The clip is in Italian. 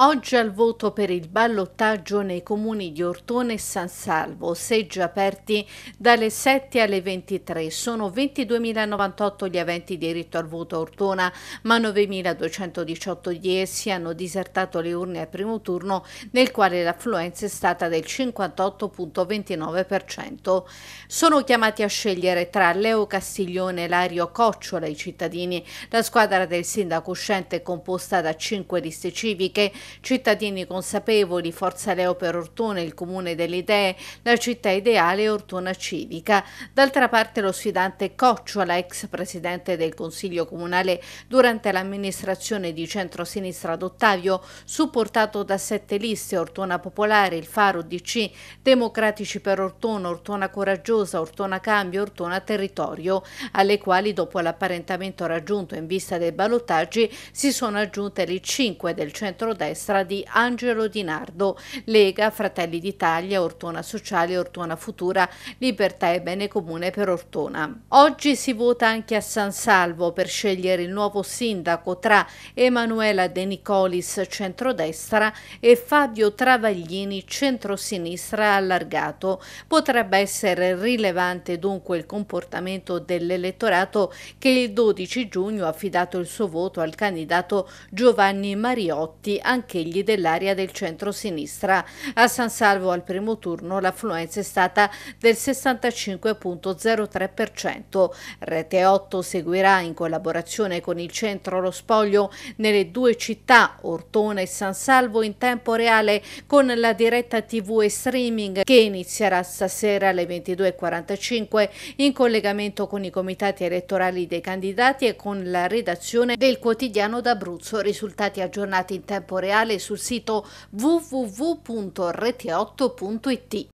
Oggi al voto per il ballottaggio nei comuni di Ortone e San Salvo, seggi aperti dalle 7 alle 23. Sono 22.098 gli aventi diritto al voto a Ortona, ma 9.218 di essi hanno disertato le urne al primo turno, nel quale l'affluenza è stata del 58,29%. Sono chiamati a scegliere tra Leo Castiglione e Lario Cocciola i cittadini. La squadra del sindaco uscente è composta da 5 liste civiche Cittadini consapevoli, Forza Leo per Ortona, il comune delle idee, la città ideale e Ortona civica. D'altra parte lo sfidante Cocciola, ex presidente del Consiglio Comunale durante l'amministrazione di centro-sinistra d'Ottavio, supportato da sette liste Ortona Popolare, il Faro, DC, Democratici per Ortona, Ortona Coraggiosa, Ortona Cambio, Ortona Territorio, alle quali dopo l'apparentamento raggiunto in vista dei balottaggi si sono aggiunte le cinque del centro-destra destra di Angelo Di Nardo, Lega, Fratelli d'Italia, Ortona Sociale, Ortona Futura, Libertà e Bene Comune per Ortona. Oggi si vota anche a San Salvo per scegliere il nuovo sindaco tra Emanuela De Nicolis centrodestra e Fabio Travaglini centrosinistra allargato. Potrebbe essere rilevante dunque il comportamento dell'elettorato che il 12 giugno ha affidato il suo voto al candidato Giovanni Mariotti, anche Marchegli dell'area del centro-sinistra. A San Salvo al primo turno l'affluenza è stata del 65,03%. Rete 8 seguirà in collaborazione con il centro Lo Spoglio nelle due città Ortona e San Salvo in tempo reale con la diretta tv e streaming che inizierà stasera alle 22.45 in collegamento con i comitati elettorali dei candidati e con la redazione del quotidiano d'Abruzzo. Risultati aggiornati in tempo reale digitale sul sito www.rete8.it.